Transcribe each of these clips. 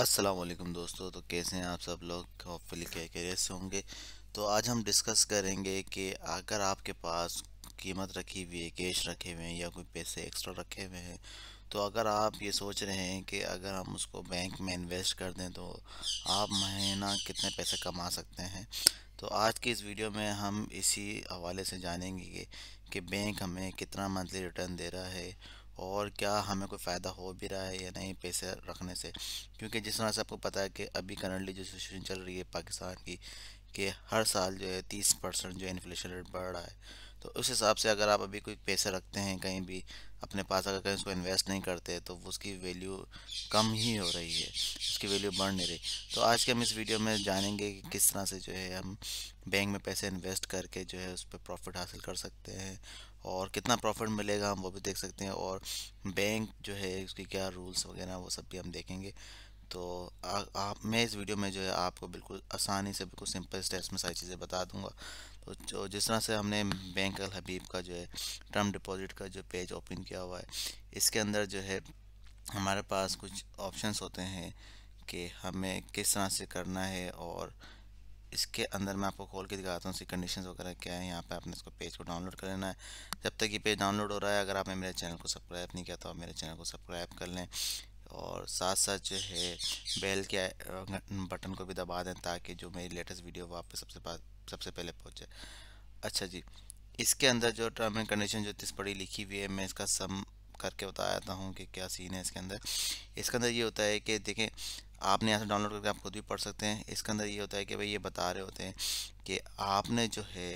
अस्सलाम वालेकुम दोस्तों तो कैसे हैं आप सब लोग होपफुली क्या कह रहे होंगे तो आज हम डिस्कस करेंगे कि अगर आपके पास कीमत रखी हुई है कैश रखे हुए हैं या कोई पैसे एक्स्ट्रा रखे हुए हैं तो अगर आप ये सोच रहे हैं कि अगर हम उसको बैंक में इन्वेस्ट कर दें तो आप महीना कितने पैसे कमा सकते हैं तो आज की इस वीडियो में हम इसी हवाले से जानेंगे कि बैंक हमें कितना मंथली रिटर्न दे रहा है और क्या हमें कोई फ़ायदा हो भी रहा है या नहीं पैसे रखने से क्योंकि जिस तरह से आपको पता है कि अभी करंटली जो सिचुएशन चल रही है पाकिस्तान की कि हर साल जो है तीस परसेंट जो इन्फ्लेशन रेट बढ़ रहा है तो उस हिसाब से अगर आप अभी कोई पैसे रखते हैं कहीं भी अपने पास अगर कहीं उसको इन्वेस्ट नहीं करते तो उसकी वैल्यू कम ही हो रही है उसकी वैल्यू बढ़ नहीं रही तो आज के हम इस वीडियो में जानेंगे कि किस तरह से जो है हम बैंक में पैसे इन्वेस्ट करके जो है उस पर प्रॉफिट हासिल कर सकते हैं और कितना प्रॉफिट मिलेगा हम वो भी देख सकते हैं और बैंक जो है उसके क्या रूल्स वगैरह वो सब भी हम देखेंगे तो आ, आप मैं इस वीडियो में जो है आपको बिल्कुल आसानी से बिल्कुल सिंपल स्टेप्स में सारी चीज़ें बता दूंगा तो जो जिस तरह से हमने बैंक अल हबीब का जो है टर्म डिपॉजिट का जो पेज ओपन किया हुआ है इसके अंदर जो है हमारे पास कुछ ऑप्शंस होते हैं कि हमें किस तरह से करना है और इसके अंदर मैं आपको खोल के दिखाता हूँ इसकी कंडीशन वगैरह क्या है यहाँ पे आपने इसको पेज को डाउनलोड कर लेना है जब तक ये पेज डाउनलोड हो रहा है अगर आपने मेरे चैनल को सब्सक्राइब नहीं किया तो आप मेरे चैनल को सब्सक्राइब कर लें और साथ साथ जो है बेल के बटन को भी दबा दें ताकि जो मेरी लेटेस्ट वीडियो वो आप सबसे पास सबसे पहले पहुँचे अच्छा जी इसके अंदर जो टर्म एंड कंडीशन जो तीस पड़ी लिखी हुई है मैं इसका सम करके बता हूँ कि क्या सीन है इसके अंदर इसके अंदर ये होता है कि देखें आपने यहाँ से डाउनलोड करके आप खुद भी पढ़ सकते हैं इसके अंदर ये होता है कि भाई ये बता रहे होते हैं कि आपने जो है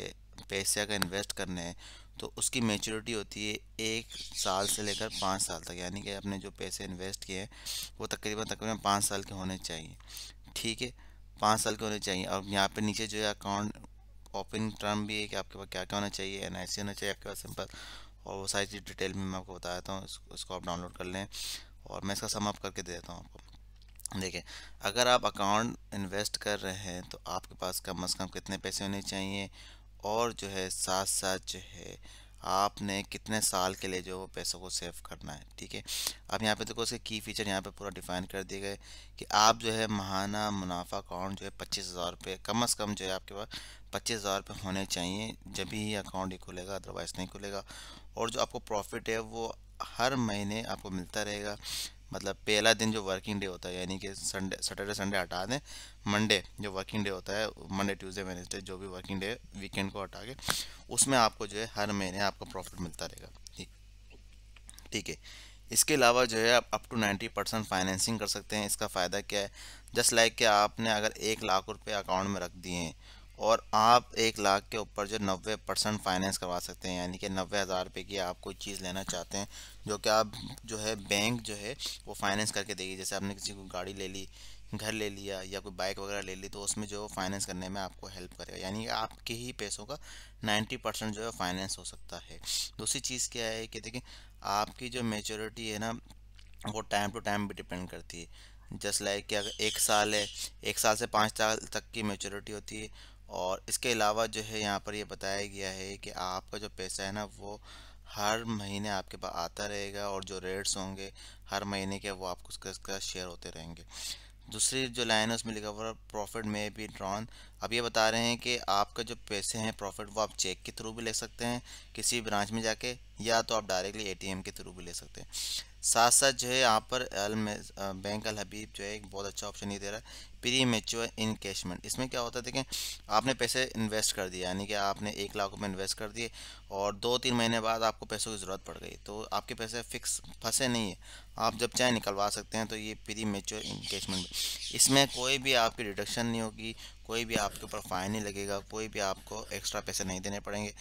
पैसे का इन्वेस्ट करना है तो उसकी मेचोरिटी होती है एक साल से लेकर पाँच साल तक यानी कि आपने जो पैसे इन्वेस्ट किए हैं वो तकरीबन तकरीबन पाँच साल के होने चाहिए ठीक है पाँच साल के होने चाहिए और यहाँ पे नीचे जो है अकाउंट ओपन टर्म भी है कि आपके पास क्या क्या होना चाहिए एन होना चाहिए आपके पास सिंपल और वो सारी चीज़ डिटेल में मैं आपको बता देता हूँ उसको आप डाउनलोड कर लें और मैं इसका समअप करके दे देता हूँ आपको देखें अगर आप अकाउंट इन्वेस्ट कर रहे हैं तो आपके पास कम अज़ कम कितने पैसे होने चाहिए और जो है साथ साथ जो है आपने कितने साल के लिए जो वो पैसों को सेव करना है ठीक है अब यहाँ पे देखो उसके की फीचर यहाँ पे पूरा डिफाइन कर दिए गए कि आप जो है महाना मुनाफा अकाउंट जो है पच्चीस हज़ार रुपये कम अज़ कम जो है आपके पास पच्चीस हज़ार रुपये होने चाहिए जब ही अकाउंट ही खुलेगा अदरवाइज़ नहीं खुलेगा और जो आपको प्रॉफिट है वो हर महीने आपको मिलता रहेगा मतलब पहला दिन जो वर्किंग डे होता है यानी कि संडे सैटरडे संडे हटा दें मंडे जो वर्किंग डे होता है मंडे ट्यूसडे वेनेसडे जो भी वर्किंग डे वीकेंड को हटा के उसमें आपको जो है हर महीने आपका प्रॉफिट मिलता रहेगा ठीक ठीक है इसके अलावा जो है आप up to ninety percent financing कर सकते हैं इसका फ़ायदा क्या है जस्ट लाइक like कि आपने अगर एक लाख रुपये अकाउंट में रख दिए हैं और आप एक लाख के ऊपर जो नब्बे परसेंट फाइनेंस करवा सकते हैं यानी कि नब्बे हज़ार रुपये की आप कोई चीज़ लेना चाहते हैं जो कि आप जो है बैंक जो है वो फाइनेंस करके देगी जैसे आपने किसी को गाड़ी ले ली घर ले लिया या कोई बाइक वगैरह ले ली तो उसमें जो फाइनेंस करने में आपको हेल्प करेगा यानी आपके ही पैसों का 90 परसेंट जो है फाइनेंस हो सकता है दूसरी चीज़ क्या है कि देखिए आपकी जो मेचोरिटी है ना वो टाइम टू टाइम भी डिपेंड करती है जस्ट लाइक कि अगर एक साल है एक साल से पाँच साल तक की मेचोरिटी होती है और इसके अलावा जो है यहाँ पर ये बताया गया है कि आपका जो पैसा है ना वो हर महीने आपके पास आता रहेगा और जो रेट्स होंगे हर महीने के वो आपको उसके साथ शेयर होते रहेंगे दूसरी जो लाइन है उसमें लिखा हुआ प्रॉफिट में भी ड्रॉन अब ये बता रहे हैं कि आपका जो पैसे हैं प्रॉफिट वो आप चेक के थ्रू भी ले सकते हैं किसी ब्रांच में जाके या तो आप डायरेक्टली एटीएम के थ्रू भी ले सकते हैं साथ साथ जो है यहाँ पर बैंक अल हबीब जो है एक बहुत अच्छा ऑप्शन ये दे रहा है प्री मेच्योर कैशमेंट इसमें क्या होता है देखें आपने पैसे इन्वेस्ट कर दिए यानी कि आपने एक लाख रुपये इन्वेस्ट कर दिए और दो तीन महीने बाद आपको पैसों की ज़रूरत पड़ गई तो आपके पैसे फिक्स फंसे नहीं है आप जब चाहे निकलवा सकते हैं तो ये प्री मेच्योर इंगेजमेंट इसमें कोई भी आपकी डिडक्शन नहीं होगी कोई भी आपके ऊपर फ़ाइन नहीं लगेगा कोई भी आपको एक्स्ट्रा पैसे नहीं देने पड़ेंगे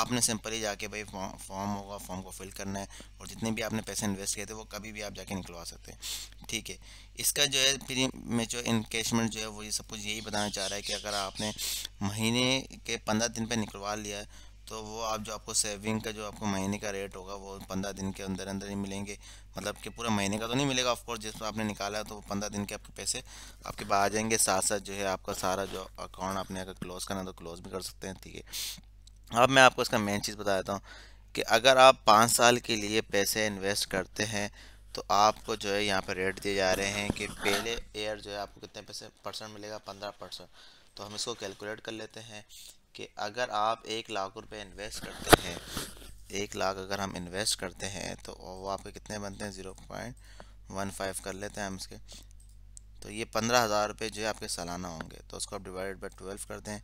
आपने सिंपली जाके भाई फॉर्म होगा फॉर्म को फिल करना है और जितने भी आपने पैसे इन्वेस्ट किए थे वो कभी भी आप जाके निकलवा सकते हैं ठीक है इसका जो है प्री मेच्योर इनकेशमेंट जो है वो ये सब कुछ यही बताना चाह रहा है कि अगर आपने महीने के पंद्रह दिन पर निकलवा लिया है तो वो आप जो आपको सेविंग का जो आपको महीने का रेट होगा वो पंद्रह दिन के अंदर अंदर ही मिलेंगे मतलब कि पूरा महीने का तो नहीं मिलेगा ऑफकोर्स जिस आपने निकाला है तो पंद्रह दिन के आपके पैसे आपके पास आ जाएंगे साथ साथ जो है आपका सारा जो अकाउंट आपने अगर क्लोज़ करना तो क्लोज़ भी कर सकते हैं ठीक है अब मैं आपको इसका मेन चीज़ बता देता हूँ कि अगर आप पाँच साल के लिए पैसे इन्वेस्ट करते हैं तो आपको जो है यहाँ पर रेट दिए जा रहे हैं कि पहले ईयर जो है आपको कितने पैसे परसेंट मिलेगा पंद्रह परसेंट तो हम इसको कैलकुलेट कर लेते हैं कि अगर आप एक लाख रुपए इन्वेस्ट करते हैं एक लाख अगर हम इन्वेस्ट करते हैं तो वो आपके कितने बनते हैं ज़ीरो पॉइंट वन फाइव कर लेते हैं हम इसके तो ये पंद्रह हज़ार रुपये जो है आपके सालाना होंगे तो उसको आप डिवाइडेड बाई ट्वेल्व कर दें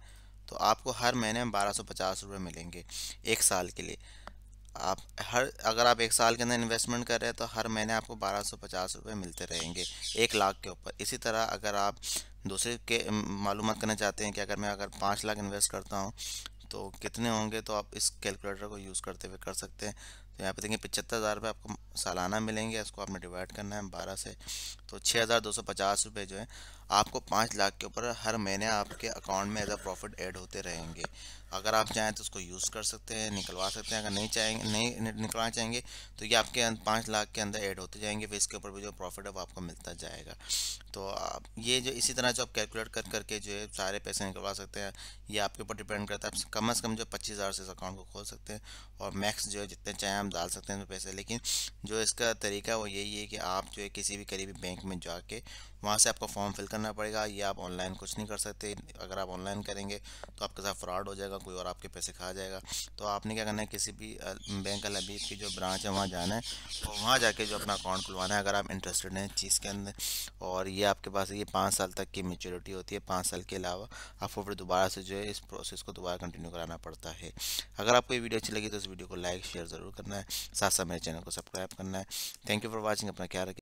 तो आपको हर महीने में बारह सौ पचास रुपये मिलेंगे एक साल के लिए आप हर अगर आप एक साल के अंदर इन्वेस्टमेंट कर रहे हैं तो हर महीने आपको बारह सौ पचास रुपये मिलते रहेंगे एक लाख के ऊपर इसी तरह अगर आप दूसरे के मालूम करना चाहते हैं कि अगर मैं अगर पाँच लाख इन्वेस्ट करता हूँ तो कितने होंगे तो आप इस कैलकुलेटर को यूज़ करते हुए कर सकते हैं तो यहाँ पे देखेंगे पचहत्तर हज़ार रुपये आपको सालाना मिलेंगे इसको आपने डिवाइड करना है बारह से तो छः हज़ार दो सौ पचास रुपये जो है आपको पाँच लाख के ऊपर हर महीने आपके अकाउंट में एज अ प्रॉफिट ऐड होते रहेंगे अगर आप चाहें तो उसको यूज़ कर सकते हैं निकलवा सकते हैं अगर नहीं चाहेंगे नहीं निकलवाना चाहेंगे तो ये आपके अं-, पाँच लाख के अंदर ऐड होते जाएंगे फिर इसके ऊपर भी जो प्रॉफिट है वो आपको मिलता जाएगा तो आप ये जो इसी तरह जो आप कैलकुलेट कर करके जो है सारे पैसे निकलवा सकते हैं ये आपके ऊपर डिपेंड करता है कम अज़ कम जो पच्चीस हज़ार से इस अकाउंट को खोल सकते हैं और मैक्स जो है जितने चाहें आप डाल सकते हैं पैसे लेकिन जो इसका तरीका वो यही है कि आप जो है किसी भी करीबी बैंक में जाके वहाँ से आपको फॉर्म फिल करना पड़ेगा या आप ऑनलाइन कुछ नहीं कर सकते अगर आप ऑनलाइन करेंगे तो आपके साथ फ्रॉड हो जाएगा कोई और आपके पैसे खा जाएगा तो आपने क्या करना है किसी भी बैंक अल की जो ब्रांच है वहाँ जाना है और तो वहाँ जाके जो अपना अकाउंट खुलवाना है अगर आप इंटरेस्टेड हैं चीज़ के अंदर और ये आपके पास ये पाँच साल तक की मेचोरिटी होती है पाँच साल के अलावा आपको फिर दोबारा से जो है इस प्रोसेस को दोबारा कंटिन्यू कराना पड़ता है अगर आपको ये वीडियो अच्छी लगी तो इस वीडियो को लाइक शेयर ज़रूर करना है साथ साथ मेरे चैनल को सब्सक्राइब करना है थैंक यू फॉर वॉचिंग अपना ख्याल